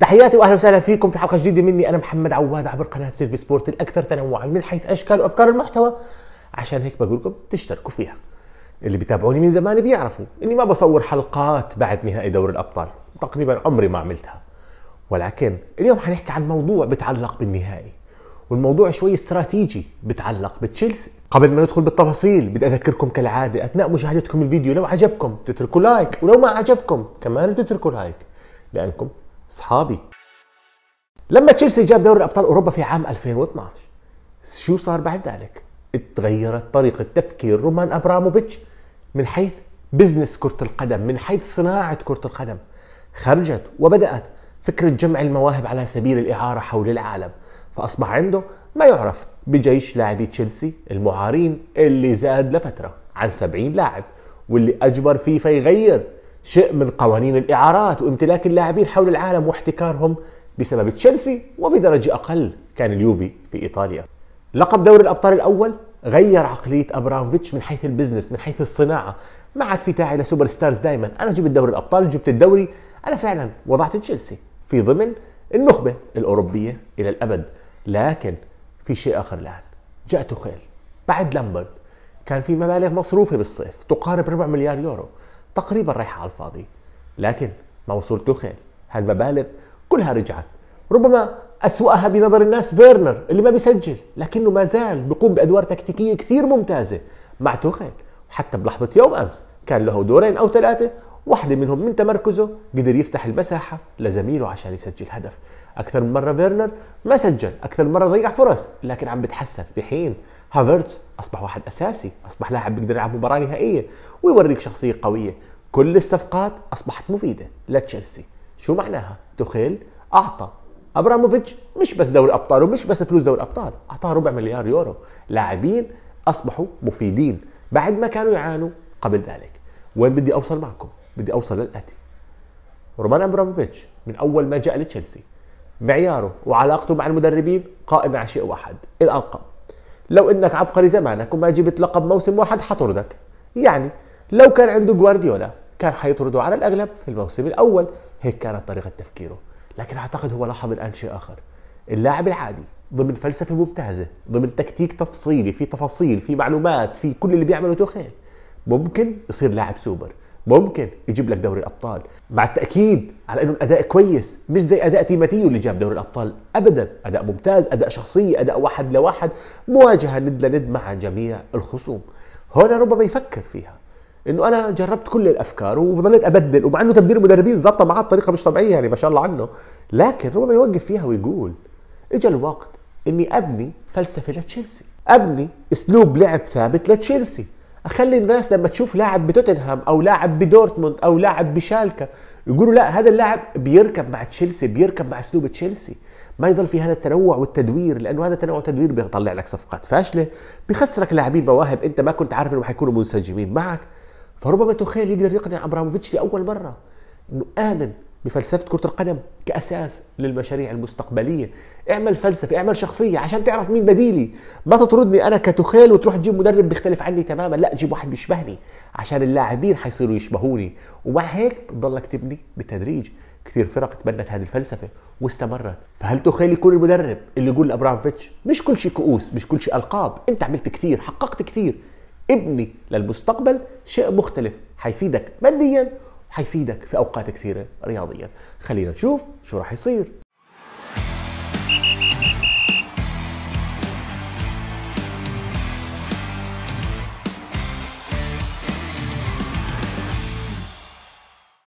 تحياتي واهلا وسهلا فيكم في حلقه جديده مني انا محمد عواد عبر قناه سيرف سبورت الاكثر تنوعا من حيث اشكال وافكار المحتوى عشان هيك بقول لكم تشتركوا فيها اللي بيتابعوني من زمان بيعرفوا اني ما بصور حلقات بعد نهائي دوري الابطال تقريبا عمري ما عملتها ولكن اليوم حنحكي عن موضوع بتعلق بالنهائي والموضوع شوي استراتيجي بتعلق بتشيلسي قبل ما ندخل بالتفاصيل بدي اذكركم كالعاده اثناء مشاهدتكم الفيديو لو عجبكم تتركوا لايك ولو ما عجبكم كمان تتركوا لايك لانكم اصحابي لما تشيلسي جاب دوري ابطال اوروبا في عام 2012 شو صار بعد ذلك؟ تغيرت طريقة تفكير رومان ابراموفيتش من حيث بزنس كرة القدم، من حيث صناعة كرة القدم. خرجت وبدأت فكرة جمع المواهب على سبيل الإعارة حول العالم، فأصبح عنده ما يعرف بجيش لاعبي تشيلسي المعارين اللي زاد لفترة عن 70 لاعب واللي أجبر فيفا يغير شيء من قوانين الإعارات وامتلاك اللاعبين حول العالم واحتكارهم بسبب تشيلسي وبدرجة أقل كان اليوفي في إيطاليا لقب دوري الأبطال الأول غير عقلية أبرامفيتش من حيث البزنس من حيث الصناعة ما عاد في داعي لسوبر ستارز دائما أنا جبت دوري الأبطال جبت الدوري أنا فعلا وضعت تشيلسي في ضمن النخبة الأوروبية إلى الأبد لكن في شيء آخر الآن جاء تخيل بعد لامبرد كان في مبالغ مصروفة بالصيف تقارب ربع مليار يورو تقريبا رايحة على الفاضي لكن وصول توخيل هالمبالغ كلها رجعت ربما أسوأها بنظر الناس فيرنر اللي ما بيسجل لكنه ما زال بيقوم بأدوار تكتيكية كثير ممتازة مع توخيل حتى بلحظة يوم أمس كان له دورين أو ثلاثة واحدة منهم من تمركزه قدر يفتح المساحة لزميله عشان يسجل هدف أكثر من مرة فيرنر ما سجل أكثر من مرة ضيع فرص لكن عم بتحسن في حين هافرت أصبح واحد أساسي أصبح لاعب بيقدر يلعب مباراة نهائية ويوريك شخصية قوية كل الصفقات أصبحت مفيدة لتشيلسي شو معناها؟ تخيل أعطى ابراموفيتش مش بس دوري ابطال ومش بس فلوس دوري ابطال اعطاه ربع مليار يورو لاعبين اصبحوا مفيدين بعد ما كانوا يعانوا قبل ذلك وين بدي اوصل معكم بدي اوصل للاتي رومان ابراموفيتش من اول ما جاء لتشيلسي معياره وعلاقته مع المدربين قائمه على شيء واحد الالقاب لو انك عبقري زمانك وما جبت لقب موسم واحد حطردك يعني لو كان عنده جوارديولا كان حيطرده على الاغلب في الموسم الاول هيك كانت طريقه تفكيره لكن اعتقد هو لاحظ الان شيء اخر اللاعب العادي ضمن فلسفه ممتازه ضمن تكتيك تفصيلي في تفاصيل في معلومات في كل اللي بيعمله توخيل ممكن يصير لاعب سوبر ممكن يجيب لك دوري الابطال مع التاكيد على انه الاداء كويس مش زي اداء تيماتيو اللي جاب دوري الابطال ابدا اداء ممتاز اداء شخصيه اداء واحد لواحد مواجهه ند لند مع جميع الخصوم هنا ربما يفكر فيها انه انا جربت كل الافكار وظليت ابدل ومع انه تبديل المدربين ظابطه معاه بطريقه مش طبيعيه يعني ما شاء الله عنه لكن ربما يوقف فيها ويقول اجى الوقت اني ابني فلسفه لتشيلسي ابني اسلوب لعب ثابت لتشيلسي اخلي الناس لما تشوف لاعب بتوتنهام او لاعب بدورتموند او لاعب بشالكه يقولوا لا هذا اللاعب بيركب مع تشيلسي بيركب مع اسلوب تشيلسي ما يضل في هذا التنوع والتدوير لانه هذا التنوع والتدوير بيطلع لك صفقات فاشله بخسرك لاعبين مواهب انت ما كنت عارف انهم حيكونوا منسجمين معك فربما توخيل يقدر يقنع ابراموفيتش لاول مره انه امن بفلسفه كره القدم كاساس للمشاريع المستقبليه اعمل فلسفه اعمل شخصيه عشان تعرف مين بديلي ما تطردني انا كتخيل وتروح تجيب مدرب بيختلف عني تماما لا جيب واحد بيشبهني عشان اللاعبين حيصيروا يشبهوني ومع هيك بتضلك تبني بالتدريج كثير فرق تبنت هذه الفلسفة واستمرت فهل تخيل يكون المدرب اللي يقول لأبراموفيتش مش كل شيء كؤوس مش كل شيء ألقاب أنت عملت كثير حققت كثير ابني للمستقبل شيء مختلف حيفيدك ماديا حيفيدك في اوقات كثيره رياضيا خلينا نشوف شو راح يصير